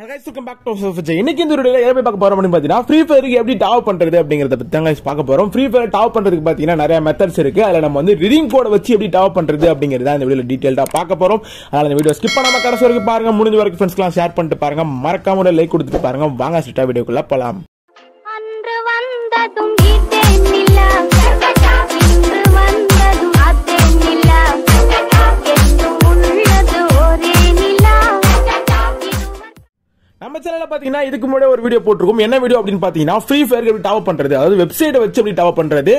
welcome இன்னைக்கு எப்படி பார்க்க பார்த்தீங்கன்னா ஃப்ரீ ஃபயருக்கு எப்படி பண்ணுறது அப்படிங்கிறத பற்றி பார்க்க போகிறோம் ஃப்ரீ ஃபயர் பண்ணுறதுக்கு பார்த்தீங்கன்னா இருக்குது அதில் நம்ம வந்து வச்சு எப்படி பண்ணுறது அப்படிங்கிறத வீடியோவில் பார்க்க போகிறோம் வீடியோ வரைக்கும் முடிஞ்ச வரைக்கும் ஃப்ரெண்ட்ஸ்லாம் ஷேர் பண்ணிட்டு மறக்காம லைக் வாங்க பாத்தீங்கன்னா இதுக்கு முன்னாடி ஒரு வீடியோ போட்டிருக்கும் என்ன வீடியோ அப்படின்னு பாத்தீங்கன்னா ஃப்ரீ ஃபயர் எப்படி டாப் பண்றது அதாவது வெப்சைட் வச்சு எப்படி டாப் பண்றது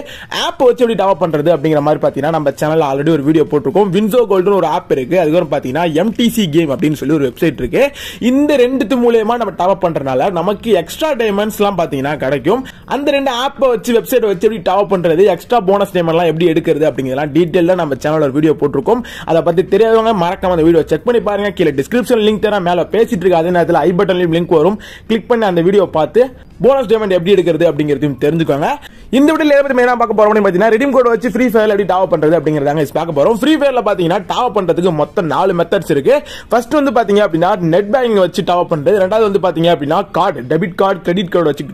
ஆப் வச்சு எப்படி டாப் பண்றது அப்படிங்கிற மாதிரி பாத்தீங்கன்னா நம்ம சேனல் ஆல்ரெடி ஒரு வீடியோ போட்டிருக்கோம் வின்சோ கோல்டுன்னு ஒரு ஆப் இருக்கு அதுக்கப்புறம் பாத்தீங்கன்னா எம்டிசி கேம் அப்படின்னு சொல்லி ஒரு வெப்சைட் இருக்கு இந்த ரெண்டுத்து மூலயமா நம்ம டாப் பண்றதுனால நமக்கு எக்ஸ்ட்ரா டைமண்ட்ஸ் எல்லாம் பாத்தீங்கன்னா கிடைக்கும் அந்த ரெண்டு ஆப்பை வச்சு வெப்சைட் வச்சு எப்படி டாப் பண்றது எக்ஸ்ட்ரா போனஸ் டைம் எல்லாம் எப்படி எடுக்கிறது அப்படிங்கிறலாம் டீட்டெயிலாக நம்ம சேனல் ஒரு வீடியோ போட்டிருக்கோம் அதை பத்தி தெரியாதவங்க மறக்காம அந்த வீடியோ செக் பண்ணி பாருங்க கீழே டிஸ்கிரிப்ஷன் லிங்க் தரேன் மேல பேசிட்டு இருக்க அதே நேரத்தில் ஐ பட்டன்லையும் லிங்க் வரும் கிளிக் பண்ணி அந்த வீடியோ பார்த்து போனஸ் டேமெண்ட் எப்படி எடுக்கிறது அப்படிங்கிறதையும் தெரிஞ்சுக்கோங்க இந்த வீடியோ பற்றி மெயினாக பார்க்க போறோம் அப்படின்னு பார்த்தீங்கன்னா ரெடிம் கோட் வச்சு ஃப்ரீ ஃபயர் எப்படி டாவ் பண்ணுறது அப்படிங்கிறதாங்க பார்க்க போறோம் ஃப்ரீ ஃபயர்ல பார்த்தீங்கன்னா டாவ் பண்ணுறதுக்கு மொத்தம் நாலு மெத்தட்ஸ் இருக்கு ஃபர்ஸ்ட் வந்து பார்த்தீங்க அப்படின்னா நெட் பேங்கிங் வச்சு டாவ் பண்ணுறது ரெண்டாவது வந்து பார்த்தீங்க அப்படின்னா card debit card credit card வச்சு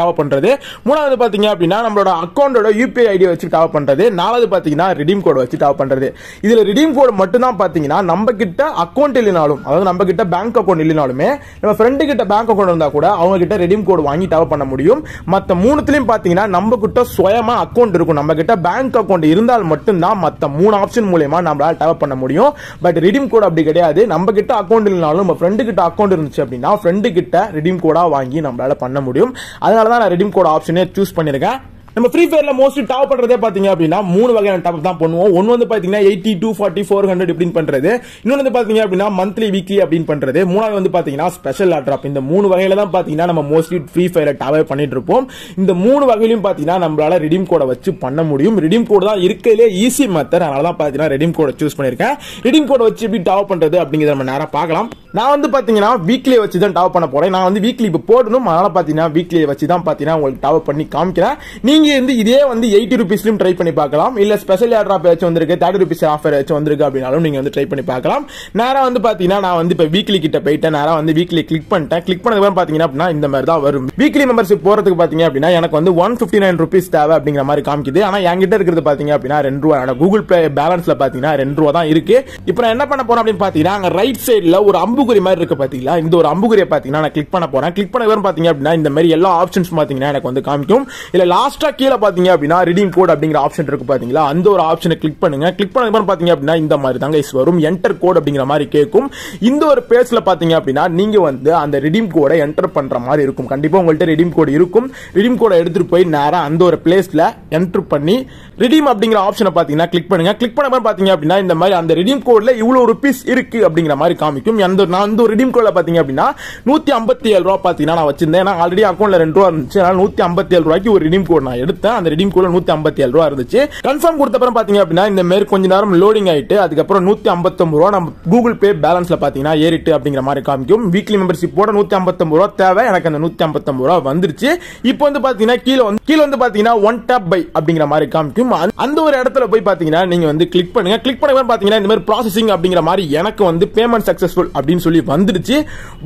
டாவ் பண்ணுறது மூணாவது பார்த்தீங்க அப்படின்னா நம்மளோட அக்கௌண்டோட யூபிஐ ஐடி வச்சு டாவ் பண்ணுறது நாலாவது பார்த்தீங்கன்னா ரிடீம் கோட் வச்சு டாவ் பண்ணுறது இதில் ரிடீம் கோடு மட்டும் தான் பார்த்தீங்கன்னா நம்ம கிட்ட அக்கௌண்ட் இல்லைனாலும் அதாவது நம்ம கிட்ட பேங்க் அக்கௌண்ட் இல்லைனாலுமே நம்ம ஃப்ரெண்டு கிட்ட பேங்க் அக்கௌண்ட் இருந்தால் கூட அவங்க கிட்ட ரெடிம் கோட் வாங்கி டேவ் பண்ண முடியும் மற்ற மூணுத்துலையும் பார்த்தீங்கன்னா நம்ம கிட்ட சுயமாக அக்கௌண்ட் இருக்கும் நம்ம கிட்ட பேங்க் அக்கௌண்ட் இருந்தால் மட்டும்தான் மற்ற மூணு ஆப்ஷன் மூலயமா நம்மளால் டேவ் பண்ண முடியும் பட் ரிடீம் கோட் அப்படி கிடையாது நம்ம கிட்ட அக்கௌண்ட் இல்லைனாலும் நம்ம ஃப்ரெண்டு கிட்ட அக்கௌண்ட் இருந்துச்சு அப்படின்னா ஃப்ரெண்டு கிட்ட ரிடீம் கோடாக வாங்கி நம்மளால பண்ண முடியும் அதனால தான் நான் ரிடீம் கோட் ஆப்ஷனே சூஸ் பண்ணியிருக்கேன் நம்ம ஃப்ரீ ஃபயர்ல மோஸ்ட் டாப் பண்றதே பாத்தீங்க அப்படின்னா மூணு வகையான டாப் தான் பண்ணுவோம் ஒன்னு வந்து பாத்தீங்கன்னா eighty two forty four hundred இப்படின்னு பண்றது இன்னொன்று வந்து பாத்தீங்க அப்படின்னா மந்த்லி வீக்லி அப்படின்னு பண்றது மூணாவது வந்து பாத்தீங்கன்னா ஸ்பெஷல் ட்ராப் இந்த மூணு வகையில தான் பாத்தீங்கன்னா நம்ம மோஸ்ட்லி ஃப்ரீ ஃபயர் டாவே பண்ணிட்டு இருப்போம் இந்த மூணு வகையிலும் பாத்தீங்கன்னா நம்மளால ரிடீம் கோடை வச்சு பண்ண முடியும் ரிடீம் கோட தான் இருக்கிறதுலே ஈஸி மெத்தட் அதனால தான் பாத்தீங்கன்னா ரெடிம் கோடை சூஸ் பண்ணிருக்கேன் ரெடிம் கோடை வச்சு எப்படி டாப் பண்றது அப்படிங்கிறத நம்ம நேரம் பார்க்கலாம் நான் வந்து பாத்தீங்கன்னா வீக்லி வச்சு தான் டாப் பண்ண போறேன் நான் வந்து வீக்லி இப்போ போடணும் அதனால பாத்தீங்கன்னா வீக்லி வச்சு தான் பாத்தீங்கன்னா உங்களுக்கு டாப் பண்ணி காமிக்கிறேன் நீங்க நீங்கள் வந்து இதே வந்து எயிட்டி ருபீஸ்லையும் ட்ரை பண்ணி பார்க்கலாம் இல்லை ஸ்பெஷல் ஆர்டர் ஏதாச்சும் வந்துருக்கு தேர்ட்டி ருபீஸ் ஆஃபர் ஏதாச்சும் வந்திருக்கு அப்படின்னாலும் நீங்கள் வந்து ட்ரை பண்ணி பார்க்கலாம் நேராக வந்து பார்த்தீங்கன்னா நான் வந்து இப்போ வீக்லி கிட்ட போயிட்டேன் நேராக வந்து வீக்லி கிளிக் பண்ணிட்டேன் கிளிக் பண்ணதுக்கப்புறம் பார்த்தீங்கன்னா அப்படின்னா இந்த மாதிரி தான் வரும் வீக்லி மெம்பர்ஷிப் போகிறதுக்கு பார்த்தீங்க அப்படின்னா எனக்கு வந்து ஒன் ஃபிஃப்டி நைன் ருபீஸ் தேவை அப்படிங்கிற மாதிரி காமிக்குது ஆனால் என்கிட்ட இருக்கிறது பார்த்தீங்க அப்படின்னா ரெண்டு ரூபா கூகுள் பே பேலன்ஸில் பார்த்தீங்கன்னா ரெண்டு ரூபா தான் இருக்கு இப்போ நான் என்ன பண்ண போகிறேன் அப்படின்னு பார்த்தீங்கன்னா அங்கே ரைட் சைடில் ஒரு அம்புக்குறி மாதிரி இருக்கு பார்த்தீங்களா இந்த ஒரு அம்புக்குறியை பார்த்தீங்கன்னா நான் கிளிக் பண்ண போறேன் கிளிக் பண்ண பார்த்தீங்க அப்படின்னா இந்த மாதிரி எல்லா ஆப்ஷன்ஸ் பார்த்தீங்கன்னா எனக்கு வந்து காமிக்கும் இல்லை லாஸ்ட்டாக கீழே பார்த்தீங்க அப்படின்னா ரிடீம் கோட் அப்படிங்கிற ஆப்ஷன் இருக்கு பார்த்தீங்களா அந்த ஒரு ஆப்ஷனை கிளிக் பண்ணுங்க கிளிக் பண்ணதுக்கு பார்த்தீங்க அப்படின்னா இந்த மாதிரி தாங்க இஸ் வரும் என்டர் கோட் அப்படிங்கிற மாதிரி கேட்கும் இந்த ஒரு பேஜில் பார்த்தீங்க அப்படின்னா நீங்கள் வந்து அந்த ரிடீம் கோடை என்டர் பண்ணுற மாதிரி இருக்கும் கண்டிப்பாக உங்கள்கிட்ட ரிடீம் கோடு இருக்கும் ரிடீம் கோடை எடுத்துகிட்டு போய் நேராக அந்த ஒரு பிளேஸில் என்டர் பண்ணி ரிடீம் அப்படிங்கிற ஆப்ஷனை பார்த்தீங்கன்னா கிளிக் பண்ணுங்க கிளிக் பண்ண பார்த்தீங்க அப்படின்னா இந்த மாதிரி அந்த ரிடீம் கோடில் இவ்வளோ ருபீஸ் இருக்கு அப்படிங்கிற மாதிரி காமிக்கும் அந்த நான் அந்த ரிடீம் கோடில் பார்த்தீங்க அப்படின்னா நூற்றி ஐம்பத்தி ஏழு ரூபா பார்த்தீங்கன்னா நான் வச்சிருந்தேன் ஏன்னா ஆல்ரெடி அக்கௌண்ட்டில் ரெண்டு ரூபா இருந்துச்சு அதனால் நூற்றி ஐம்பத்தி ஏழு ரூபாய்க்கு ஒரு ரிடீம் கோட் நான் எடுத்தேன் அந்த ரெடீம் கூட நூத்தி ஐம்பத்தி ஏழு ரூபா இருந்துச்சு கன்ஃபார்ம் கொடுத்த அப்புறம் பாத்தீங்க அப்படின்னா இந்த மாதிரி கொஞ்ச நேரம் லோடிங் ஆயிட்டு அதுக்கப்புறம் நூத்தி ஐம்பத்தொம்பது ரூபா நம்ம கூகுள் பே பேலன்ஸ்ல பாத்தீங்கன்னா ஏறிட்டு அப்படிங்கிற மாதிரி காமிக்கும் வீக்லி மெம்பர்ஷிப்போட நூத்தி ஐம்பத்தொம்பது ரூபா தேவை எனக்கு அந்த நூத்தி ஐம்பத்தொம்பது ரூபா வந்துருச்சு இப்போ வந்து பாத்தீங்கன்னா கீழே வந்து கீழே வந்து பாத்தீங்கன்னா ஒன் டேப் பை அப்படிங்கிற மாதிரி காமிக்கும் அந்த ஒரு இடத்துல போய் பாத்தீங்கன்னா நீங்க வந்து கிளிக் பண்ணுங்க கிளிக் பண்ண பாத்தீங்கன்னா இந்த மாதிரி ப்ராசஸிங் அப்படிங்கிற மாதிரி எனக்கு வந்து பேமெண்ட் சக்சஸ்ஃபுல் அப்படின்னு சொல்லி வந்துருச்சு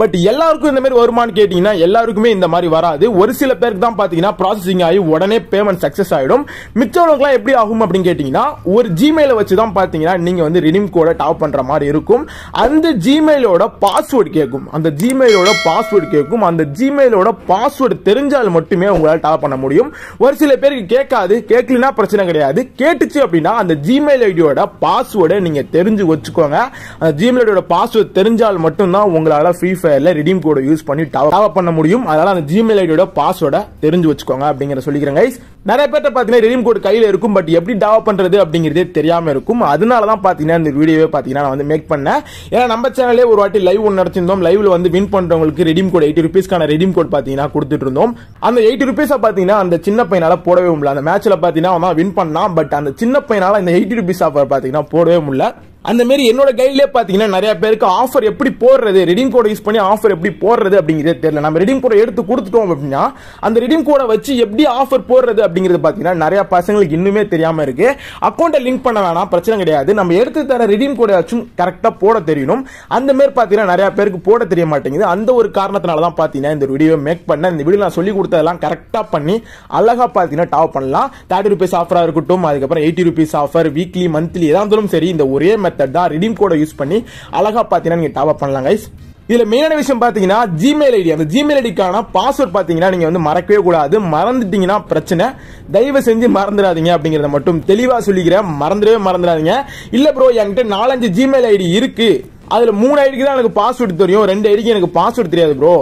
பட் எல்லாருக்கும் இந்த மாதிரி வருமானு கேட்டீங்கன்னா எல்லாருக்குமே இந்த மாதிரி வராது ஒரு சில பேருக்கு தான் பாத்தீங்கன்னா ப்ராசஸிங் ஆகி உடனே பேமெண்ட் சக்ஸஸ் ஆகிடும் மிச்சவங்களுக்குலாம் எப்படி ஆகும் அப்படின்னு கேட்டிங்கன்னா ஒரு ஜிமெயில வச்சு தான் பார்த்தீங்கன்னா நீங்கள் வந்து ரிடீம் கோடை டாப் பண்ணுற மாதிரி இருக்கும் அந்த ஜிமெயிலோட பாஸ்வேர்டு கேட்கும் அந்த ஜிமெயிலோட பாஸ்வேர்டு கேட்கும் அந்த ஜிமெயிலோட பாஸ்வேர்டு தெரிஞ்சால் மட்டுமே உங்களால் டாப் பண்ண முடியும் ஒரு சில பேருக்கு கேட்காது கேட்கலனா பிரச்சனை கிடையாது கேட்டுச்சு அப்படின்னா அந்த ஜிமெயில் ஐடியோட பாஸ்வேர்டை நீங்கள் தெரிஞ்சு வச்சுக்கோங்க அந்த ஜிமெயில் ஐடியோட பாஸ்வேர்டு தெரிஞ்சால் மட்டும்தான் உங்களால் ஃப்ரீ ஃபயரில் ரிடீம் கோடை யூஸ் பண்ணி டாப் பண்ண முடியும் அதனால் அந்த ஜிமெயில் ஐடியோட பாஸ்வேர்டை தெரிஞ்சு வச்சுக்கோங்க அப்படிங்கிற சொல்லிக்கிறேன் கைஸ் நிறைய பேர்ட்ட பார்த்தீங்கன்னா ரிடீம் கோட் கையில் இருக்கும் பட் எப்படி டெவலப் பண்ணுறது அப்படிங்கிறதே தெரியாமல் இருக்கும் அதனால தான் பார்த்தீங்கன்னா இந்த வீடியோவே பார்த்தீங்கன்னா நான் வந்து மேக் பண்ணேன் ஏன்னா நம்ம சேனலே ஒரு வாட்டி லைவ் ஒன்று நடத்திருந்தோம் லைவ்ல வந்து வின் பண்ணுறவங்களுக்கு ரெடிம் கோட் எயிட்டி ருபீஸ்க்கான ரெடிம் கோட் பார்த்தீங்கன்னா கொடுத்துட்டு இருந்தோம் அந்த எயிட்டி ருபீஸை பார்த்தீங்கன்னா அந்த சின்ன பையனால் போடவே முடியல அந்த மேட்ச்சில் பார்த்தீங்கன்னா அவன் வின் பண்ணான் பட் அந்த சின்ன பையனால் இந்த எயிட்டி ருபீஸ் ஆஃபர் பார்த்தீங்கன்னா போடவே முடியல அந்த மாரி என்னோட கைட்லேயே பார்த்தீங்கன்னா நிறைய பேருக்கு ஆஃபர் எப்படி போடுறது ரிடிம் கோடை யூஸ் பண்ணி ஆஃபர் எப்படி போடுறது அப்படிங்கிறது தெரியல நம்ம ரெடிம் கோடை எடுத்து கொடுத்துட்டோம் அப்படின்னா அந்த ரிடிம் கோடை வச்சு எப்படி ஆஃபர் போடுறது அப்படிங்கிறது பார்த்தீங்கன்னா நிறைய பசங்களுக்கு இன்னுமே தெரியாமல் இருக்கு அக்கௌண்ட்டை லிங்க் பண்ண வேணாம் பிரச்சனை கிடையாது நம்ம எடுத்து தர ரிடிம் கோடை வச்சும் கரெக்டாக போட தெரியணும் அந்த மாரி பார்த்தீங்கன்னா நிறைய பேருக்கு போட தெரிய மாட்டேங்குது அந்த ஒரு காரணத்தினால தான் பார்த்தீங்கன்னா இந்த வீடியோ மேக் பண்ண இந்த வீடியோ நான் சொல்லி கொடுத்ததெல்லாம் கரெக்டாக பண்ணி அழகாக பார்த்தீங்கன்னா டாப் பண்ணலாம் தேர்ட்டி ருபீஸ் ஆஃபராக இருக்கட்டும் அதுக்கப்புறம் eighty rupees offer weekly monthly எதாக இருந்தாலும் சரி இந்த ஒரே மெத்தட் மெத்தட் தான் ரிடீம் கோடை யூஸ் பண்ணி அழகா பாத்தீங்கன்னா நீங்க டாப் அப் பண்ணலாம் கைஸ் இதுல மெயினான விஷயம் பாத்தீங்கன்னா ஜிமெயில் ஐடி அந்த ஜிமெயில் ஐடிக்கான பாஸ்வேர்ட் பாத்தீங்கன்னா நீங்க வந்து மறக்கவே கூடாது மறந்துட்டீங்கன்னா பிரச்சனை தயவு செஞ்சு மறந்துடாதீங்க அப்படிங்கறத மட்டும் தெளிவா சொல்லிக்கிறேன் மறந்துடவே மறந்துடாதீங்க இல்ல ப்ரோ என்கிட்ட நாலஞ்சு ஜிமெயில் ஐடி இருக்கு அதுல மூணு ஐடிக்கு தான் எனக்கு பாஸ்வேர்டு தெரியும் ரெண்டு ஐடிக்கு எனக்கு பாஸ்வேர்டு தெரியாது ப்ரோ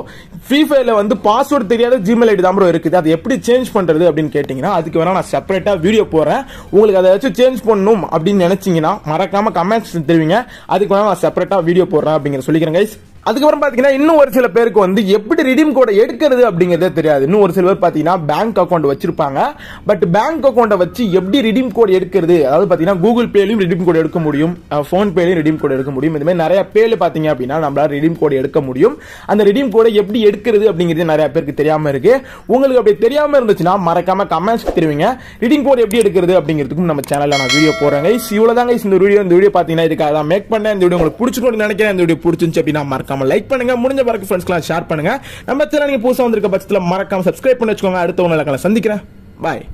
ஃப்ரீ ஃபயர்ல வந்து பாஸ்வேர்ட் தெரியாத ஜிமெயில் ஐடி தான் இருக்குது அது எப்படி சேஞ்ச் பண்றது அப்படின்னு கேட்டிங்கன்னா அதுக்கு வேணா நான் செப்பரேட்டா வீடியோ போறேன் உங்களுக்கு அதை ஏதாச்சும் சேஞ்ச் பண்ணணும் அப்படின்னு நினைச்சீங்கன்னா மறக்காம கமெண்ட்ஸ் தெரிவிங்க அதுக்கு வேணா நான் செப்பரேட்டா வீடியோ போடுறேன் அப்படிங்கிற சொல்லிக்கிறேன் கைஸ் அதுக்கப்புறம் பார்த்தீங்கன்னா இன்னும் ஒரு சில பேருக்கு வந்து எப்படி ரிடீம் கோடை எடுக்கிறது அப்படிங்கிறதே தெரியாது இன்னும் ஒரு சில பேர் பார்த்தீங்கன்னா பேங்க் அக்கௌண்ட் வச்சிருப்பாங்க பட் பேங்க் அக்கௌண்ட்டை வச்சு எப்படி ரிடீம் கோட் எடுக்கிறது அதாவது பார்த்தீங்கன்னா கூகுள் பேலையும் ரிடீம் கோட் எடுக்க முடியும் போன் பேலையும் ரிடீம் கோட் எடுக்க முடியும் இந்த மாதிரி நிறைய பேர் பார்த்தீங்க அப்படின்னா நம்மளால் ரிடீம் கோட் எடுக்க முடியும் அந்த ரிடீம் கோடை எப்படி எடுக்கிறது அப்படிங்கிறது நிறைய பேருக்கு தெரியாமல் இருக்கு உங்களுக்கு அப்படி தெரியாமல் இருந்துச்சுன்னா மறக்காம கமெண்ட்ஸ் தெரிவிங்க ரிடீம் கோட் எப்படி எடுக்கிறது அப்படிங்கிறதுக்கும் நம்ம சேனலில் நான் வீடியோ போறேன் இவ்வளோ தாங்க இந்த வீடியோ இந்த வீடியோ பார்த்தீங்கன்னா இதுக்காக தான் மேக் பண்ணேன் இந்த வீடியோ உங்களுக்கு பிடிச்சிருக்கணும்னு நினைக்கிறேன் இந்த வீடியோ பிடிச்சிருந்துச்சு அப்படின்னா மறக்காம மறக்காம லைக் பண்ணுங்க முடிஞ்ச பிறகு ஃப்ரெண்ட்ஸ்க்கு ஷேர் பண்ணுங்க நம்ம சேனல் நீங்க புதுசா வந்திருக்க பட்சத்தில் மறக்காம சப்ஸ்கிரைப் பண்ணி வச்சுக்கோங்க அடுத்த ஒன்று சந்திக்கிறேன் பாய்